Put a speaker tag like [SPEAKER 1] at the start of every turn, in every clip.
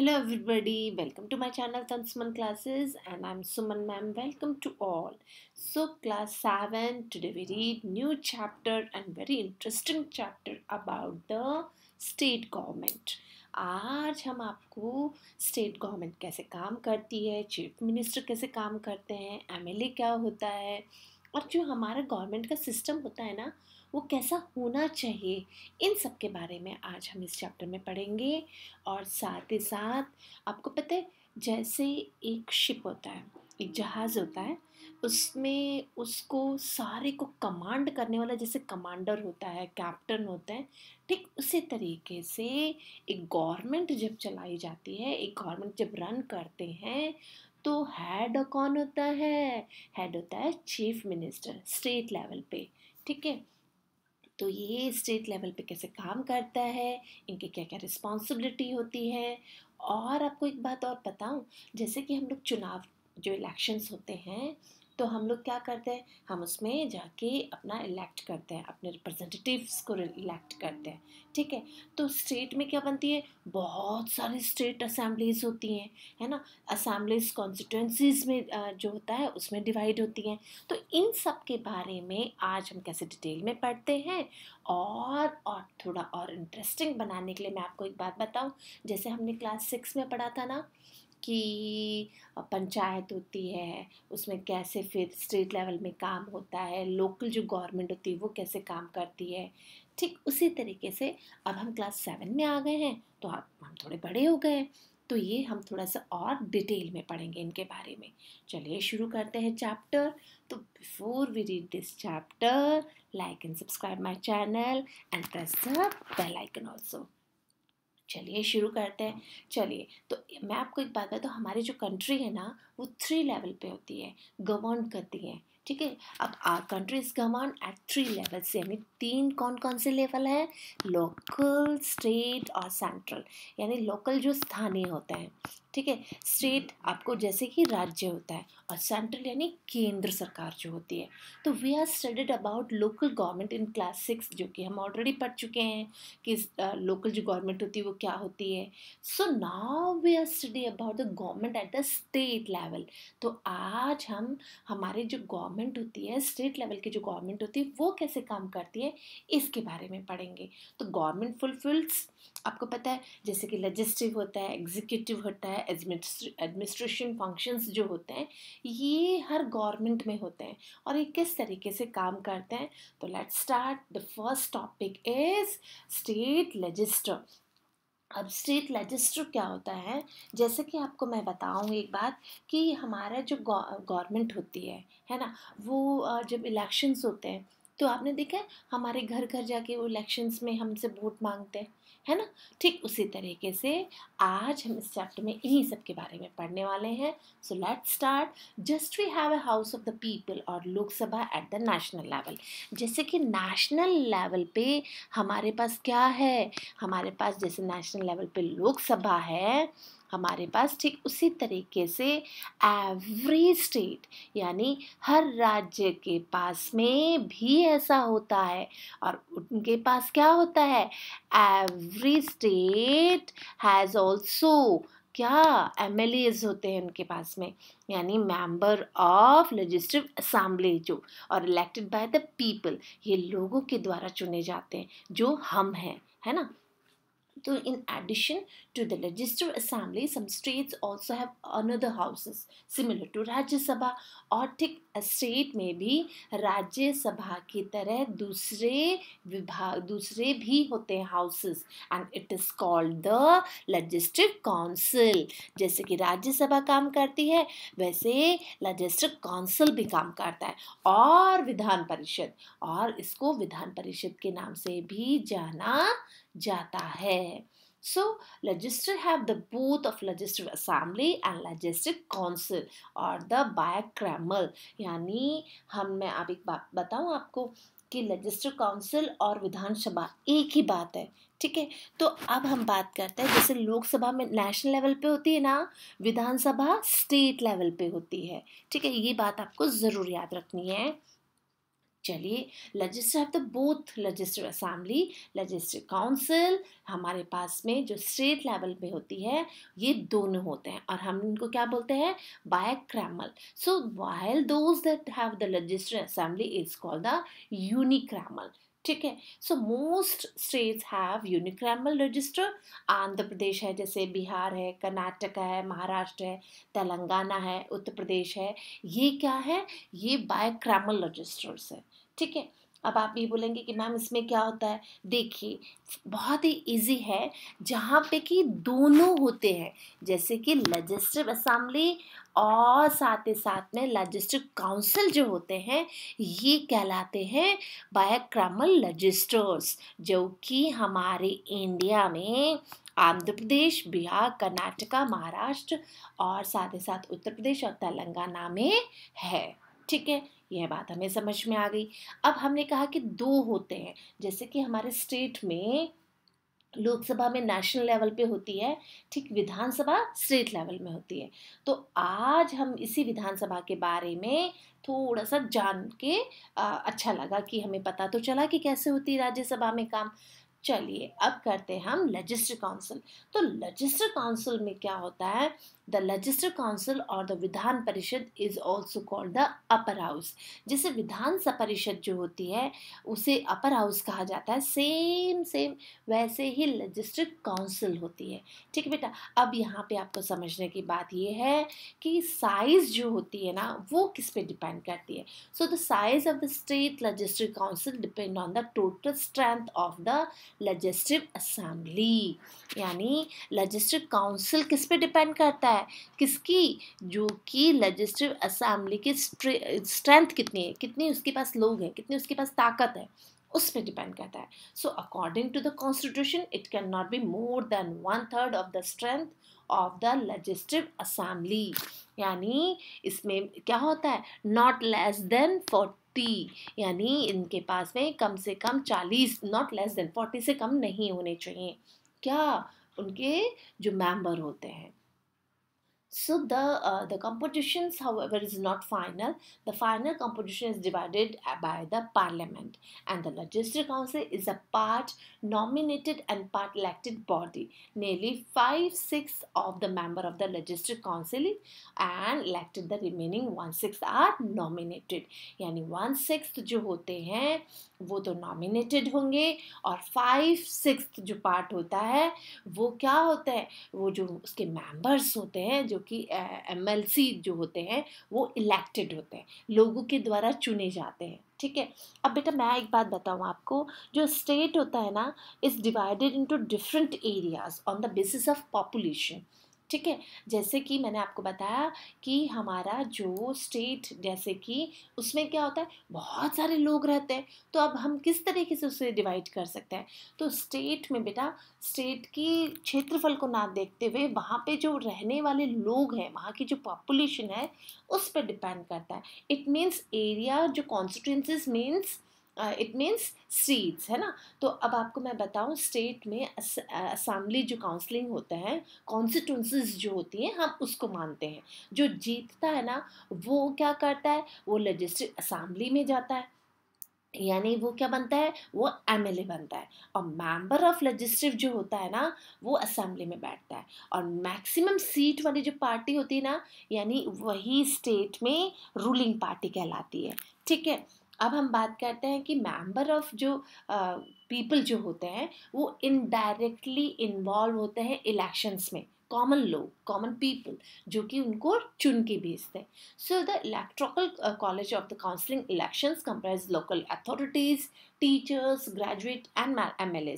[SPEAKER 1] Hello everybody, welcome to my channel Tansuman Classes and I'm Suman ma'am. Welcome to all. So class 7, today we read new chapter and very interesting chapter about the state government. आज हम आपको state government कैसे काम करती है chief minister कैसे काम करते हैं एमएलए क्या होता है और जो हमारा गवर्नमेंट का सिस्टम होता है ना वो कैसा होना चाहिए इन सब के बारे में आज हम इस चैप्टर में पढ़ेंगे और साथ ही साथ आपको पता है जैसे एक शिप होता है एक जहाज़ होता है उसमें उसको सारे को कमांड करने वाला जैसे कमांडर होता है कैप्टन होता है ठीक उसी तरीके से एक गवर्नमेंट जब चलाई जाती है एक गवर्नमेंट जब रन करते हैं तो हेड कौन होता है हेड होता है चीफ मिनिस्टर स्टेट लेवल पे ठीक है तो ये स्टेट लेवल पे कैसे काम करता है इनकी क्या क्या रिस्पॉन्सिबिलिटी होती है और आपको एक बात और बताऊँ जैसे कि हम लोग चुनाव जो इलेक्शंस होते हैं तो हम लोग क्या करते हैं हम उसमें जाके अपना इलेक्ट करते हैं अपने रिप्रेजेंटेटिव्स को इलेक्ट करते हैं ठीक है तो स्टेट में क्या बनती है बहुत सारी स्टेट असेंबलीज़ होती हैं है ना असम्बलीज कॉन्स्टिट्यूंसीज में जो होता है उसमें डिवाइड होती हैं तो इन सब के बारे में आज हम कैसे डिटेल में पढ़ते हैं और और थोड़ा और इंटरेस्टिंग बनाने के लिए मैं आपको एक बात बताऊं जैसे हमने क्लास सिक्स में पढ़ा था ना कि पंचायत होती है उसमें कैसे फिर स्टेट लेवल में काम होता है लोकल जो गवर्नमेंट होती है वो कैसे काम करती है ठीक उसी तरीके से अब हम क्लास सेवन में आ गए हैं तो हम थोड़े बड़े हो गए तो ये हम थोड़ा सा और डिटेल में पढ़ेंगे इनके बारे में चलिए शुरू करते हैं चैप्टर तो before we read this chapter like and subscribe my channel and press the bell icon also चलिए शुरू करते हैं हाँ। चलिए तो मैं आपको एक बात बताऊँ तो हमारी जो कंट्री है ना वो थ्री लेवल पे होती है गवर्न करती है ठीक है अब our country is govern at three level से यानी तीन कौन कौन से लेवल है लोकल स्टेट और सेंट्रल यानी लोकल जो स्थानीय होते हैं ठीक है स्टेट आपको जैसे कि राज्य होता है और सेंट्रल यानी केंद्र सरकार जो होती है तो we are studied about local government in class six जो कि हम ऑलरेडी पढ़ चुके हैं कि लोकल जो गवर्नमेंट होती है वो क्या होती है so now we are study about the government at the state level तो आज हम हमारे जो गवर्नमेंट होती है स्टेट लेवल की जो गवर्नमेंट होती है वो कैसे काम करती है इसके बारे में पढ़ेंगे तो गवर्नमेंट फुलफिल्स आपको पता है जैसे कि लजिस्टिव होता है एग्जीक्यूटिव होता है एडमिनिस्ट्रेशन फंक्शंस जो होते हैं ये हर गवर्नमेंट में होते हैं और ये किस तरीके से काम करते हैं तो let start the first topic is state legislature अब स्टेट लजिस्टर क्या होता है जैसे कि आपको मैं बताऊँ एक बात कि हमारा जो गवर्नमेंट होती है है ना वो जब इलेक्शंस होते हैं तो आपने देखा है हमारे घर घर जाके वो इलेक्शंस में हमसे वोट मांगते हैं है ना ठीक उसी तरीके से आज हम इस चैप्टर में इन्हीं सब के बारे में पढ़ने वाले हैं so let start just we have a house of the people और Lok Sabha at the national level जैसे कि नेशनल लेवल पे हमारे पास क्या है हमारे पास जैसे नेशनल लेवल पे लोकसभा है हमारे पास ठीक उसी तरीके से एवरी स्टेट यानी हर राज्य के पास में भी ऐसा होता है और उनके पास क्या होता है एवरी स्टेट हैज़ ऑल्सो क्या एम होते हैं उनके पास में यानी मेंबर ऑफ लेजिस्टिव असम्बली जो और इलेक्टेड बाय द पीपल ये लोगों के द्वारा चुने जाते हैं जो हम हैं है ना तो in addition To the Legislative Assembly, some states also have another houses similar to Rajya Sabha और ठीक स्टेट में भी राज्य सभा की तरह दूसरे विभाग दूसरे भी होते हैं houses and it is called the legislative council जैसे कि राज्यसभा काम करती है वैसे लेजिस्टिव काउंसिल भी काम करता है और विधान परिषद और इसको विधान परिषद के नाम से भी जाना जाता है So, legislature have the both of legislative assembly and legislative council और the bicameral यानी हम मैं आप एक बात बताऊँ आपको कि लेजिस्लेटिव काउंसिल और विधानसभा एक ही बात है ठीक है तो अब हम बात करते हैं जैसे लोकसभा में नेशनल लेवल पे होती है ना विधानसभा स्टेट लेवल पे होती है ठीक है ये बात आपको ज़रूर याद रखनी है चलिए legislature of the both legislature assembly legislature council हमारे पास में जो स्टेट लेवल पे होती है ये दोनों होते हैं और हम इनको क्या बोलते हैं bicameral so while those that have the लजिस्टर assembly is called the unicameral ठीक है so most states have unicameral register Andhra Pradesh है जैसे बिहार है कर्नाटका है महाराष्ट्र है तेलंगाना है उत्तर प्रदेश है ये क्या है ये बायोक्रैमल रजिस्टर्स है ठीक है अब आप ये बोलेंगे कि मैम इसमें क्या होता है देखिए बहुत ही इजी है जहाँ पे कि दोनों होते हैं जैसे कि लजिस्टिव असम्बली और साथ ही साथ में लॉजिस्टिक काउंसिल जो होते हैं ये कहलाते हैं बायोक्रामल लॉजिस्टर्स जो कि हमारे इंडिया में आंध्र प्रदेश बिहार कर्नाटका महाराष्ट्र और साथ ही साथ उत्तर प्रदेश और तेलंगाना में है ठीक है यह बात हमें समझ में आ गई अब हमने कहा कि दो होते हैं जैसे कि हमारे स्टेट में लोकसभा में नेशनल लेवल पे होती है ठीक विधानसभा स्टेट लेवल में होती है तो आज हम इसी विधानसभा के बारे में थोड़ा सा जान के आ, अच्छा लगा कि हमें पता तो चला कि कैसे होती है राज्यसभा में काम चलिए अब करते हैं हम लेजिस्टर काउंसिल तो लेजिस्टर काउंसिल में क्या होता है द लजिस्टर काउंसिल और the Vidhan Parishad is also called the upper house जैसे विधानसभा परिषद जो होती है उसे अपर हाउस कहा जाता है सेम सेम वैसे ही लजिस्टर काउंसिल होती है ठीक है बेटा अब यहाँ पे आपको समझने की बात ये है कि साइज जो होती है ना वो किस पे डिपेंड करती है so the size of the state legislature council depend on the total strength of the legislative assembly यानी लजिस्टर काउंसिल किस पे डिपेंड करता है है किसकी जो कि लेजिस्टिव असम्बली की स्ट्रेंथ कितनी है कितनी उसके पास लोग हैं कितनी उसके पास ताकत है उस पर डिपेंड करता है so according to the constitution it can not be more than one third of the strength of the legislative assembly यानी इसमें क्या होता है नॉट लेस देन फोर्टी यानी इनके पास में कम से कम चालीस नॉट लेस देन फोर्टी से कम नहीं होने चाहिए क्या उनके जो मेंबर होते हैं So the, uh, the competitions however, is not final. The final competition is divided by the parliament and the Legislative Council is a part nominated and part elected body. Nearly 5-6 of the member of the Legislative Council and elected the remaining 1-6 are nominated. yani 1-6 jo hote hain वो तो nominated होंगे और five six जो part होता है वो क्या होता है वो जो उसके मेंबर्स होते हैं जो कि एम जो होते हैं वो इलेक्टेड होते हैं लोगों के द्वारा चुने जाते हैं ठीक है अब बेटा मैं एक बात बताऊँ आपको जो स्टेट होता है ना is divided into different areas on the basis of population ठीक है जैसे कि मैंने आपको बताया कि हमारा जो स्टेट जैसे कि उसमें क्या होता है बहुत सारे लोग रहते हैं तो अब हम किस तरीके से उसे डिवाइड कर सकते हैं तो स्टेट में बेटा स्टेट की क्षेत्रफल को ना देखते हुए वहाँ पे जो रहने वाले लोग हैं वहाँ की जो पॉपुलेशन है उस पर डिपेंड करता है इट मीन्स एरिया जो constituencies means it means seats है ना तो अब आपको मैं बताऊँ स्टेट में असम्बली जो काउंसलिंग होता है कॉन्स्टिट्यूंसीज जो होती हैं हम उसको मानते हैं जो जीतता है ना वो क्या करता है वो लेजिस्टिव असम्बली में जाता है यानी वो क्या बनता है वो एम बनता है और मेंबर ऑफ लेजिस्टिव जो होता है ना वो असेंबली में बैठता है और मैक्सिमम सीट वाली जो पार्टी होती है ना यानी वही स्टेट में रूलिंग पार्टी कहलाती है ठीक है अब हम बात करते हैं कि मेंबर ऑफ जो पीपल जो होते हैं वो इनडायरेक्टली इन्वॉल्व होते हैं इलेक्शंस में कॉमन लोग कॉमन पीपल जो कि उनको चुन के भेजते हैं so the electoral college of the council elections comprise local authorities teachers graduate and M L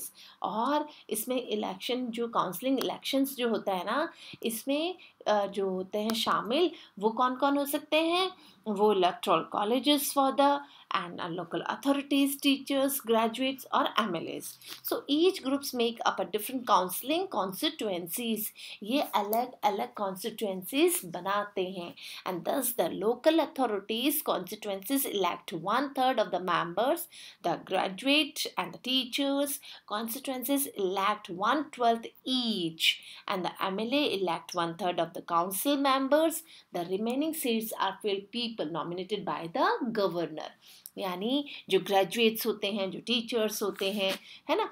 [SPEAKER 1] और इसमें इलेक्शन जो काउंसलिंग इलेक्शंस जो होता है ना इसमें जो होते हैं शामिल वो कौन कौन हो सकते हैं वो electoral college for the and local authorities teachers graduates और M L As so each groups make up a different counselling constituencies ये अलग अलग कॉन्स्टिट्युएंसीज बनाते हैं and thus the local authorities constituencies elect one third of the members the graduate and the teachers constituencies elect one twelfth each and the M L A elect one third of the council members. The remaining seats are filled people nominated by the governor. यानी जो graduates होते हैं जो teachers होते हैं है ना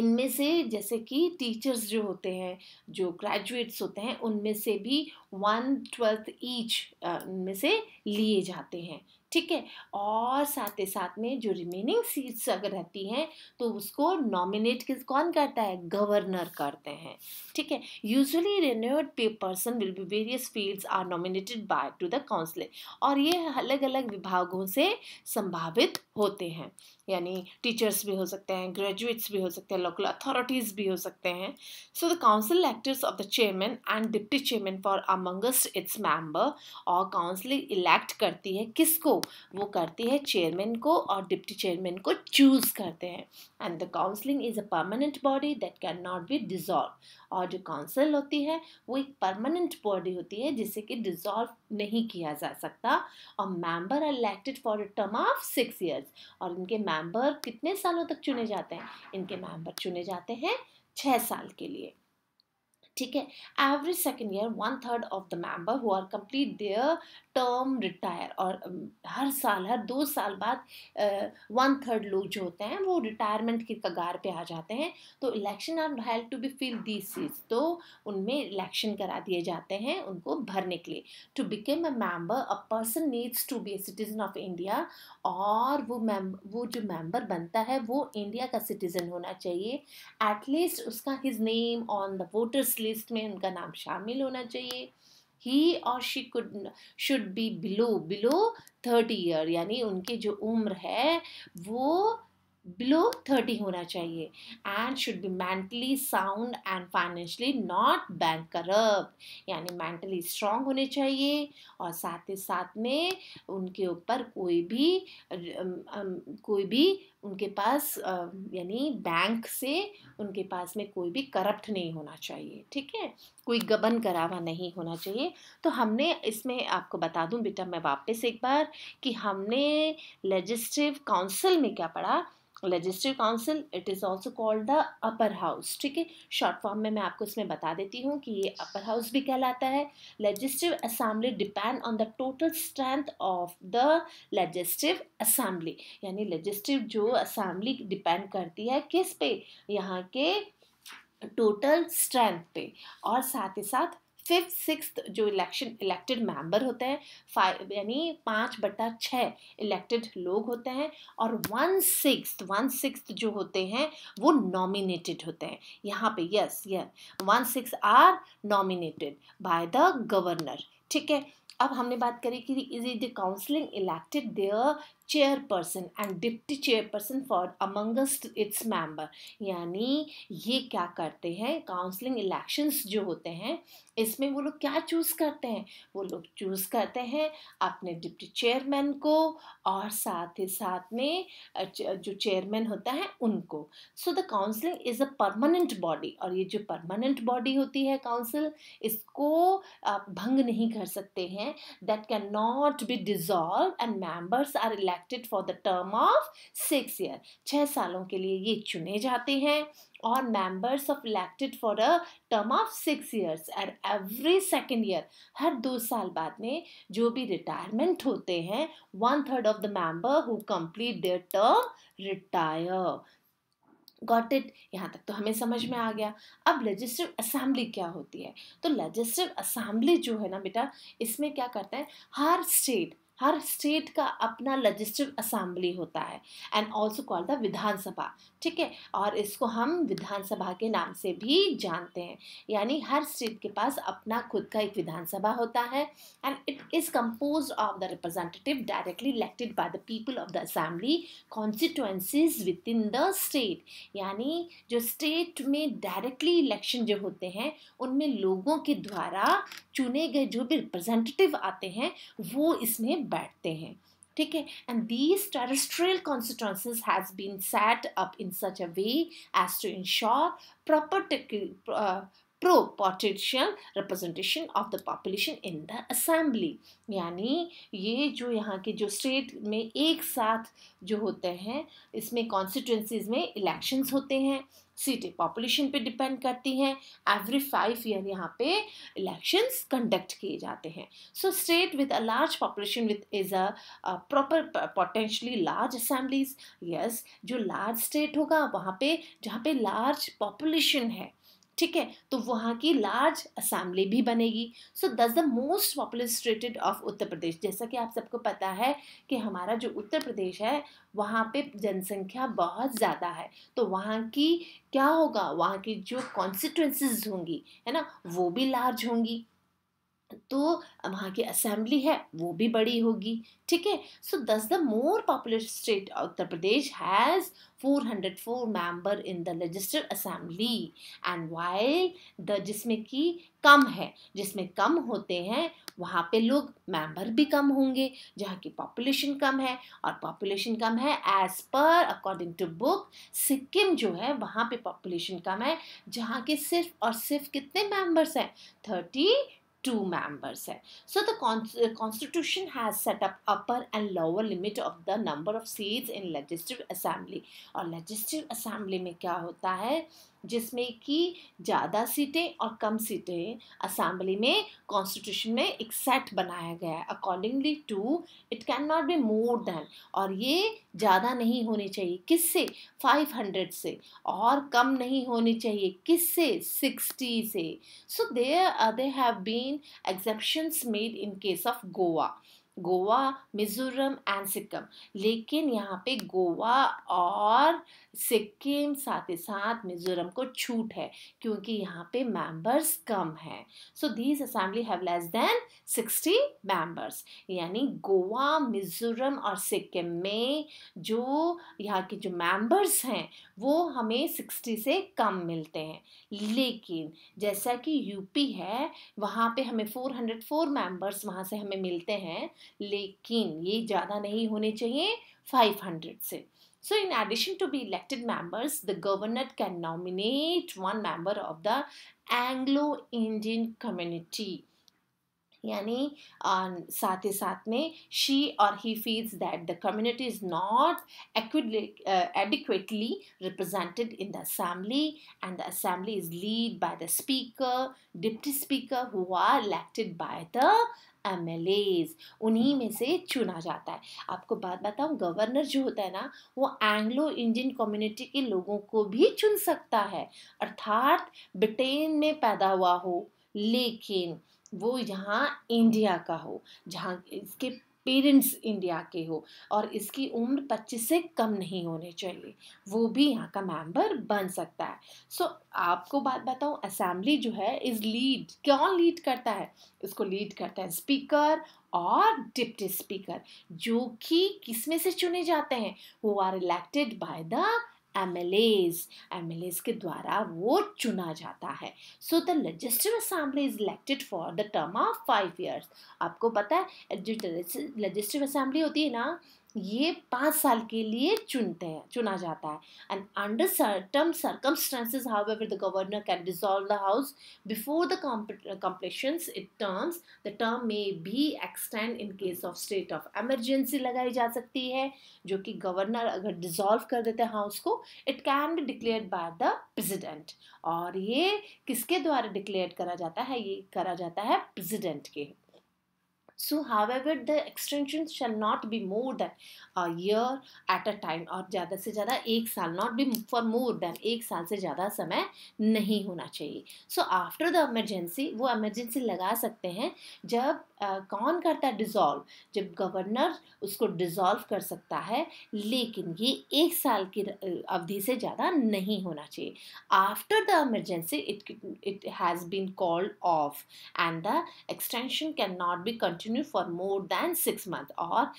[SPEAKER 1] इनमें से जैसे कि टीचर्स जो होते हैं जो ग्रेजुएट्स होते हैं उनमें से भी वन ट्वेल्थ ईच इनमें से लिए जाते हैं ठीक है और साथ ही साथ में जो रिमेनिंग सीट्स अगर रहती हैं तो उसको नॉमिनेट किस कौन करता है गवर्नर करते हैं ठीक है usually renewed person will be various fields are nominated by to the council और ये अलग अलग विभागों से संभावित होते हैं यानी टीचर्स भी हो सकते हैं ग्रेजुएट्स भी हो सकते हैं लोकल अथॉरिटीज़ भी हो सकते हैं so the council electors of the chairman and deputy chairman for amongst its member और काउंसिल इलेक्ट करती है किसको वो करती है चेयरमैन को और डिप्टी चेयरमैन को चूज़ करते हैं and the counselling is a permanent body that can not be dissolve और जो काउंसिल होती है वो एक परमानेंट बॉडी होती है जिसे कि डिजॉल्व नहीं किया जा सकता और member are elected for a term of six years और इनके मेंबर कितने सालों तक चुने जाते हैं इनके मेंबर चुने जाते हैं छः साल के लिए ठीक है every second year one third of the member who are complete their term retire और um, हर साल हर दो साल बाद वन uh, थर्ड लोग जो होते हैं वो रिटायरमेंट की कगार पे आ जाते हैं तो election are help to be fill this seats तो उनमें इलेक्शन करा दिए जाते हैं उनको भरने के लिए to become a member a person needs to be a citizen of India और वो मैम वो जो मेंबर बनता है वो इंडिया का सिटीजन होना चाहिए एटलीस्ट उसका his name on the voters list में उनका नाम शामिल होना चाहिए he or she could should be below below thirty year यानी उनकी जो उम्र है वो बिलो थर्टी होना चाहिए and should be mentally sound and financially not bankrupt यानी मेंटली स्ट्रांग होने चाहिए और साथ ही साथ में उनके ऊपर कोई भी कोई भी उनके पास यानी बैंक से उनके पास में कोई भी करप्ट नहीं होना चाहिए ठीक है कोई गबन करावा नहीं होना चाहिए तो हमने इसमें आपको बता दूं बेटा मैं वापस एक बार कि हमने लेजिस्टिव काउंसिल में क्या पढ़ा legislative council it is also called the upper house ठीक है शॉर्ट फॉर्म में मैं आपको इसमें बता देती हूँ कि ये अपर हाउस भी कहलाता है legislative assembly depend on the total strength of the legislative assembly यानी लेजिस्टिव जो असम्बली डिपेंड करती है किस पे यहाँ के टोटल स्ट्रेंथ पे और साथ ही साथ फिफ्थ सिक्स जो इलेक्शन इलेक्टेड मेंबर होते हैं फाइव यानी पाँच बटा छः इलेक्टेड लोग होते हैं और वन सिक्स वन सिक्स जो होते हैं वो नॉमिनेटेड होते हैं यहाँ पे yes yes one six are nominated by the governor ठीक है अब हमने बात करी कि is is the counselling elected their chairperson and deputy chairperson for amongst its member यानी ये क्या करते हैं काउंसलिंग इलेक्शंस जो होते हैं इसमें वो लोग क्या चूज़ करते हैं वो लोग चूज़ करते हैं अपने डिप्टी चेयरमैन को और साथ ही साथ में जो चेयरमैन होता है उनको so the counselling is a permanent body और ये जो परमानेंट बॉडी होती है काउंसिल इसको आप भंग नहीं कर सकते हैं that can not be dissolve and members are elect elected for the term of six year छः सालों के लिए ये चुने जाते हैं और members of elected for a term of six years at every second year हर दो साल बाद में जो भी रिटायरमेंट होते हैं one third of the member who complete their term retire got it यहाँ तक तो हमें समझ में आ गया अब लेजिस्टिव असेंबली क्या होती है तो लेजिस्टिव असेंबली जो है ना बेटा इसमें क्या करते हैं हर स्टेट हर स्टेट का अपना लजिस्टिव असेंबली होता है and also called the Vidhan Sabha ठीक है और इसको हम विधानसभा के नाम से भी जानते हैं यानी हर स्टेट के पास अपना खुद का एक विधानसभा होता है and it is compose of the representative directly elected by the people of the assembly constituencies within the state यानी जो स्टेट में डायरेक्टली इलेक्शन जो होते हैं उनमें लोगों के द्वारा चुने गए जो भी रिप्रेजेंटेटिव आते हैं वो इसमें बैठते हैं ठीक है and these terrestrial constituencies has been set up in such a way as to ensure proper proportional representation of the population in the assembly यानी ये जो यहाँ के जो स्टेट में एक साथ जो होते हैं इसमें कॉन्स्टिट्यूंसीज में इलेक्शंस होते हैं सीटें पॉपुलेशन पे डिपेंड करती हैं एवरी फाइव ईयर यहाँ पे इलेक्शंस कंडक्ट किए जाते हैं so state with a large population with is a proper potentially large assemblies yes जो लार्ज स्टेट होगा वहाँ पे जहाँ पे लार्ज पॉपुलेशन है ठीक है तो वहाँ की लार्ज असम्बली भी बनेगी so thus the most popular stated of Uttar Pradesh जैसा कि आप सबको पता है कि हमारा जो उत्तर प्रदेश है वहाँ पे जनसंख्या बहुत ज़्यादा है तो वहाँ की क्या होगा वहाँ की जो कॉन्स्टिट्यूंसीज होंगी है ना वो भी लार्ज होंगी तो वहाँ की असेंबली है वो भी बड़ी होगी ठीक है so thus the more popular state Uttar Pradesh has 404 member in the लजिस्टर assembly and while the जिसमें कि कम है जिसमें कम होते हैं वहाँ पे लोग मेंबर भी कम होंगे जहाँ की पॉपुलेशन कम है और पॉपुलेशन कम है as per according to book Sikkim जो है वहाँ पे पॉपुलेशन कम है जहाँ के सिर्फ और सिर्फ कितने मेंबर्स हैं thirty two members hai so the constitution has set up upper and lower limit of the number of seats in legislative assembly और legislative assembly mein kya hota hai जिसमें कि ज़्यादा सीटें और कम सीटें असेंबली में कॉन्स्टिट्यूशन में एक सेट बनाया गया है accordingly to it can not be more than और ये ज़्यादा नहीं होनी चाहिए किससे 500 से और कम नहीं होनी चाहिए किससे 60 से so there they have been exceptions made in case of Goa Goa Mizoram and Sikkim लेकिन यहाँ पे गोवा और सिक्किम साथ ही साथ मिजोरम को छूट है क्योंकि यहाँ पे मेंबर्स कम हैं so this assembly have less than sixty members यानी गोवा मिजोरम और सिक्किम में जो यहाँ के जो मेंबर्स हैं वो हमें सिक्सटी से कम मिलते हैं लेकिन जैसा कि यूपी है वहाँ पे हमें फोर हंड्रेड फोर मेम्बर्स वहाँ से हमें मिलते हैं लेकिन ये ज़्यादा नहीं होने चाहिए फाइव हंड्रेड से so in addition to be elected members the governor can nominate one member of the Anglo Indian community यानी साथ ही साथ में she or he feels that the community is not adequately represented in the assembly and the assembly is lead by the speaker deputy speaker who are elected by the M L As उन्हीं में से चुना जाता है आपको बात बताऊँ governor जो होता है ना वो एंग्लो इंडियन कम्युनिटी के लोगों को भी चुन सकता है अर्थात ब्रिटेन में पैदा हुआ हो लेकिन वो यहाँ इंडिया का हो जहाँ इसके पेरेंट्स इंडिया के हो और इसकी उम्र 25 से कम नहीं होने चाहिए वो भी यहाँ का मेंबर बन सकता है सो so, आपको बात बताऊँ असेंबली जो है इज़ लीड क्यों लीड करता है इसको लीड करता है स्पीकर और डिप्टी स्पीकर जो कि किस में से चुने जाते हैं वो are elected by the MLAs MLAs के द्वारा वो चुना जाता है so the लजिस्टर assembly is elected for the term of five years आपको पता है जो लेजिस्लेटिव असेंबली होती है ना ये पाँच साल के लिए चुनते हैं चुना जाता है and under certain circumstances however the governor can dissolve the house before the completion it terms the term में भी extend in case of state of emergency लगाई जा सकती है जो कि गवर्नर अगर डिजॉल्व कर देते हैं हाउस को it can be declare by the president और ये किसके द्वारा डिक्लेयर करा जाता है ये करा जाता है प्रेजिडेंट के So, however, the extension shall not be more than a year at a time और ज़्यादा से ज़्यादा एक साल not be for more than एक साल से ज़्यादा समय नहीं होना चाहिए So, after the emergency वो emergency लगा सकते हैं जब आ, कौन करता है dissolve जब गवर्नर उसको dissolve कर सकता है लेकिन ये एक साल की अवधि से ज़्यादा नहीं होना चाहिए After the emergency it it has been called off and the extension cannot be continued continue for more than six month और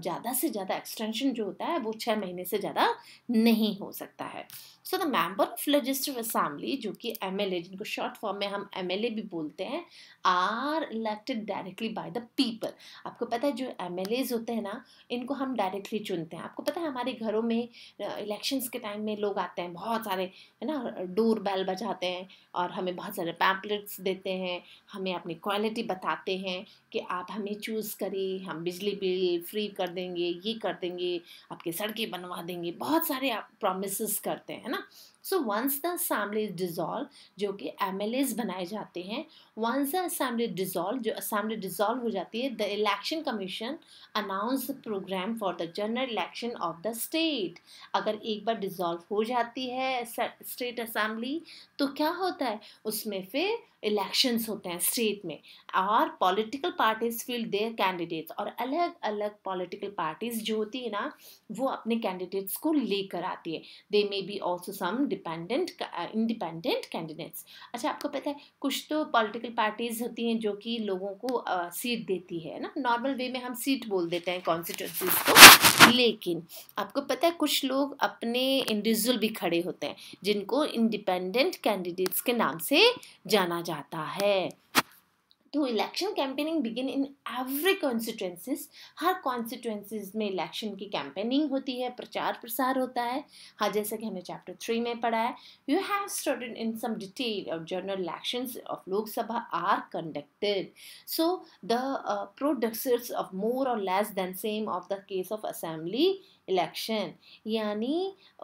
[SPEAKER 1] ज़्यादा से ज़्यादा एक्सटेंशन जो होता है वो छः महीने से ज़्यादा नहीं हो सकता है so the member of legislative assembly जो कि एम एल ए जिनको शॉर्ट फॉर्म में हम एम एल ए भी बोलते हैं are elected directly by the people आपको पता है जो एम एल एज होते हैं ना इनको हम डायरेक्टली चुनते हैं आपको पता है हमारे घरों में इलेक्शंस के टाइम में लोग आते हैं बहुत सारे है ना डोर बैल बजाते हैं और हमें बहुत सारे पैम्पलेट्स देते हैं हमें अपनी क्वालिटी बताते हैं कि आप हमें चूज़ करें हम बिजली बिल फ्री कर देंगे ये कर देंगे आपकी सड़कें बनवा देंगे बहुत सारे आप प्रोमिस करते हैं ना so once the assembly dissolve जो कि एमएलएस बनाए जाते हैं वंस द असामली डिजॉल्व जो असामली डिजॉल्व हो जाती है the election commission announce the programme for the general election of the state अगर एक बार डिजॉल्व हो जाती है स्टेट असामली तो क्या होता है उसमें फिर इलेक्शंस होते हैं स्टेट में और political parties field their candidates और अलग अलग पॉलिटिकल पार्टीज जो होती है ना वो अपने कैंडिडेट्स को लेकर आती है they may be also some dependent independent candidates अच्छा आपको पता है कुछ तो पॉलिटिकल पार्टीज होती हैं जो कि लोगों को सीट सीट देती है ना नॉर्मल वे में हम सीट बोल देते हैं कॉन्स्टिट्यूंसीज को लेकिन आपको पता है कुछ लोग अपने इंडिविजुअल भी खड़े होते हैं जिनको इंडिपेंडेंट कैंडिडेट्स के नाम से जाना जाता जाता है तो election campaigning begin in every constituencies हर कॉन्स्टिट्यूंसीज में इलेक्शन की कैंपेनिंग होती है प्रचार प्रसार होता है हाँ जैसे कि हमने चैप्टर थ्री में पढ़ा है you have studied in some detail of general election of Lok Sabha are conducted so the procedures of more or less than same of the case of assembly election यानी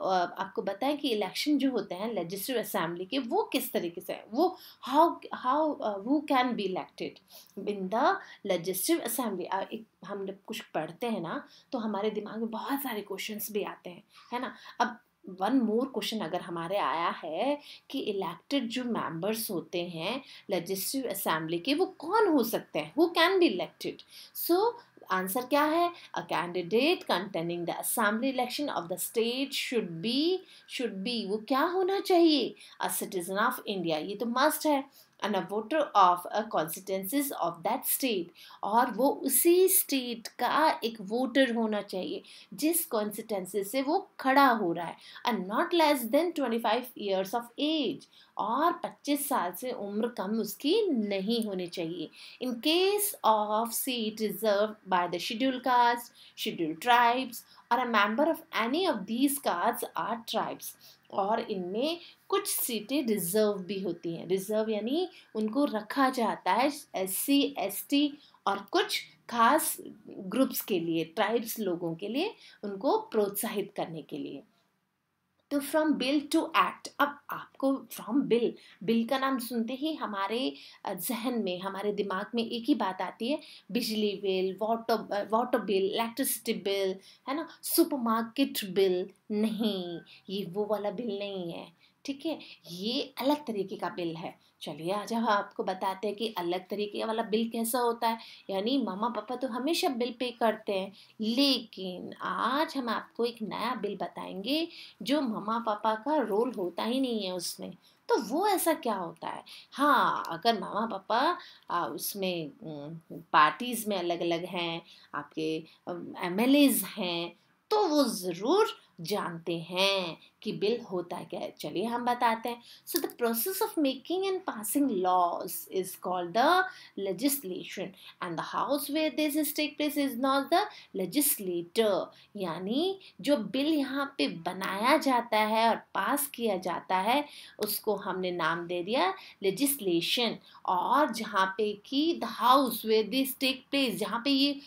[SPEAKER 1] आपको बताएं कि इलेक्शन जो होते हैं लेजिस्टिव असम्बली के वो किस तरीके से वो how how who can be elected in the legislative assembly हम जब कुछ पढ़ते हैं ना तो हमारे दिमाग में बहुत सारे क्वेश्चंस भी आते हैं है ना अब वन मोर क्वेश्चन अगर हमारे आया है कि इलेक्टेड जो मेंबर्स होते हैं लेजिस्टिव असेंबली के वो कौन हो सकते हैं who can be elected so answer क्या है a candidate containing the assembly election of the state should be should be वो क्या होना चाहिए अ सिटीजन ऑफ इंडिया ये तो मस्ट है and a voter of a constituencies of that state और वो उसी स्टेट का एक वोटर होना चाहिए जिस कॉन्स्टिटेंसी से वो खड़ा हो रहा है and not less than twenty five years of age और 25 साल से उम्र कम उसकी नहीं होनी चाहिए in case of seat reserve by the schedule caste schedule tribes और a member of any of these caste or tribes और इनमें कुछ सीटें रिजर्व भी होती हैं रिजर्व यानी उनको रखा जाता है एस सी एस टी और कुछ खास ग्रुप्स के लिए ट्राइब्स लोगों के लिए उनको प्रोत्साहित करने के लिए तो फ्रॉम बिल टू एक्ट अब आपको फ्रॉम बिल बिल का नाम सुनते ही हमारे जहन में हमारे दिमाग में एक ही बात आती है बिजली bill water water bill electricity bill है ना सुपरमार्केट बिल नहीं ये वो वाला बिल नहीं है ठीक है ये अलग तरीके का बिल है चलिए आज हम आपको बताते हैं कि अलग तरीके वाला बिल कैसा होता है यानी मामा पापा तो हमेशा बिल पे करते हैं लेकिन आज हम आपको एक नया बिल बताएंगे जो मामा पापा का रोल होता ही नहीं है उसमें तो वो ऐसा क्या होता है हाँ अगर मामा पापा आ, उसमें पार्टीज़ में अलग अलग हैं आपके एम हैं तो वो ज़रूर जानते हैं कि बिल होता है क्या है चलिए हम बताते हैं so the process of making and passing laws is called the legislation and the house where this take place is not the legislator यानी जो बिल यहाँ पे बनाया जाता है और पास किया जाता है उसको हमने नाम दे दिया लेजिस्लेशन और जहाँ पे कि the house where this take place जहाँ पे ये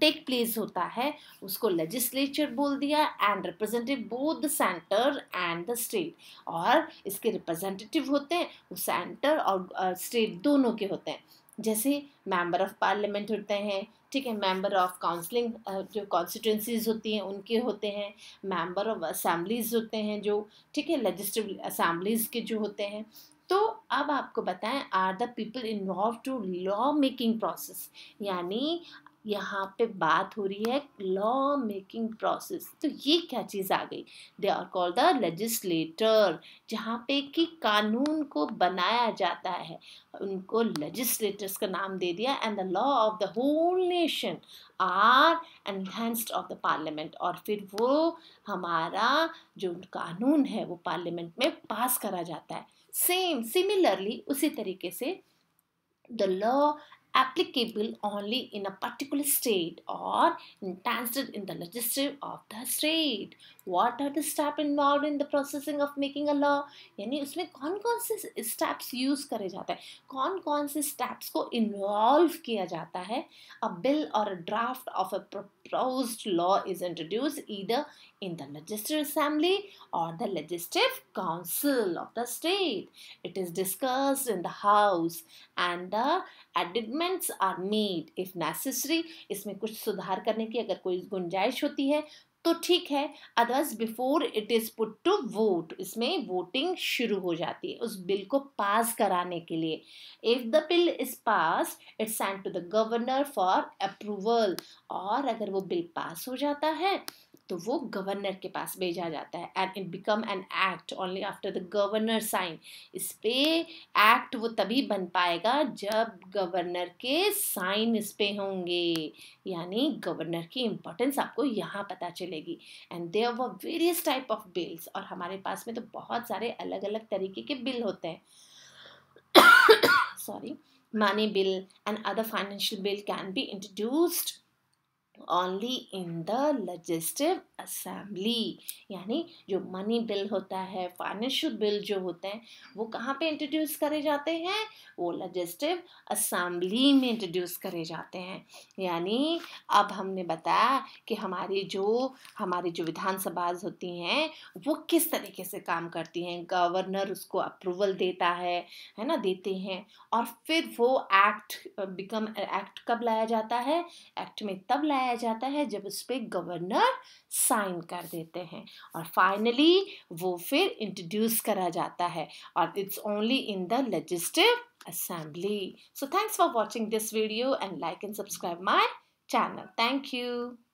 [SPEAKER 1] टेक प्लेस होता है उसको लेजिस्लेचर बोल दिया and representative both the centre and the state और इसके रिप्रेजेंटेटिव होते हैं वो सेंटर और स्टेट दोनों के होते हैं जैसे मेंबर ऑफ पार्लियामेंट होते हैं ठीक है मेंबर ऑफ काउंसलिंग जो कॉन्स्टिट्यूंसीज होती हैं उनके होते हैं मेंबर ऑफ असेंबलीज होते हैं जो ठीक है लेजिस्टिव असेंबलीज के जो होते हैं तो अब आपको बताएं are the people involve to law making process यानी यहाँ पे बात हो रही है लॉ मेकिंग प्रोसेस तो ये क्या चीज़ आ गई they are call the legislator जहाँ पे कि कानून को बनाया जाता है उनको लेजिस्लेटर्स का नाम दे दिया and the law of the whole nation are enhanced of the parliament और फिर वो हमारा जो कानून है वो पार्लियामेंट में पास करा जाता है सेम सिमिलरली उसी तरीके से the law applicable only in a particular state or entangled in the legislative of the state. What are the step involve in the processing of making a law यानी उसमें कौन कौन से स्टेप्स यूज़ करे जाते हैं कौन कौन से स्टेप्स को इन्वॉल्व किया जाता है अ बिल और a draft of a propose law is introduce either in the legislative assembly or the legislative council of the state it is discussed in the house and the amendments are made if necessary इसमें कुछ सुधार करने की अगर कोई गुंजाइश होती है तो ठीक है others before it is put to vote इसमें वोटिंग शुरू हो जाती है उस बिल को पास कराने के लिए if the bill is pass it's send to the governor for approval और अगर वो बिल पास हो जाता है तो वो गवर्नर के पास भेजा जाता है and it become an act only after the governor sign इस पे एक्ट वो तभी बन पाएगा जब गवर्नर के साइन इस पे होंगे यानी गवर्नर की इम्पोर्टेंस आपको यहाँ पता चलेगी एंड देर व वेरियस टाइप ऑफ बिल्स और हमारे पास में तो बहुत सारे अलग अलग तरीके के बिल होते हैं sorry money bill and other financial bill can be introduced only in the legislative assembly यानी जो मनी बिल होता है फाइनेंशियल बिल जो होते हैं वो कहाँ पे इंट्रोड्यूस करे जाते हैं वो लजिस्टिव असेंबली में इंट्रोड्यूस करे जाते हैं यानी अब हमने बताया कि हमारी जो हमारी जो विधानसभा होती हैं वो किस तरीके से काम करती हैं गवर्नर उसको अप्रूवल देता है है ना देते हैं और फिर वो एक्ट बिकम एक्ट कब लाया जाता है एक्ट में तब लाया लगाया जाता है जब उस पर गवर्नर साइन कर देते हैं और फाइनली वो फिर इंट्रोड्यूस करा जाता है और it's only in the legislative assembly so thanks for watching this video and like and subscribe my channel thank you